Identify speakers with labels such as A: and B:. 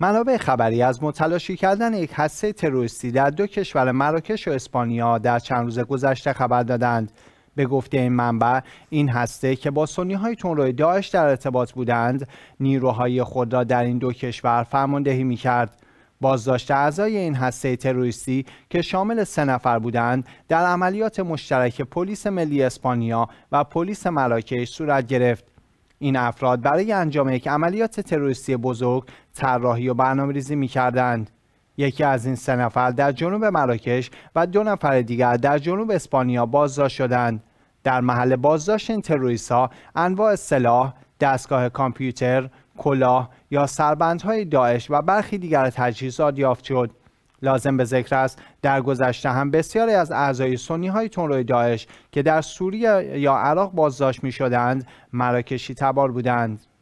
A: منابع خبری از متلاشی کردن یک هسته تروریستی در دو کشور مراکش و اسپانیا در چند روز گذشته خبر دادند به گفته این منبع این هسته که با سنی های تون داعش در ارتباط بودند نیروهای خود را در این دو کشور فرماندهی می کرد بازداشت اعضای این هسته تروریستی که شامل سه نفر بودند در عملیات مشترک پلیس ملی اسپانیا و پلیس مراکش صورت گرفت این افراد برای انجام یک عملیات تروریستی بزرگ طراحی و برنامه ریزی می کردند. یکی از این سه نفر در جنوب مراکش و دو نفر دیگر در جنوب اسپانیا بازداشت شدند. در محل بازداشت این تروریست ها انواع سلاح، دستگاه کامپیوتر، کلاه یا سربندهای داعش و برخی دیگر تجهیزات یافت شد. لازم به ذکر است در گذشته هم بسیاری از اعضای سنی های تنروی داعش که در سوریه یا عراق بازداشت می شدند مراکشی تبار بودند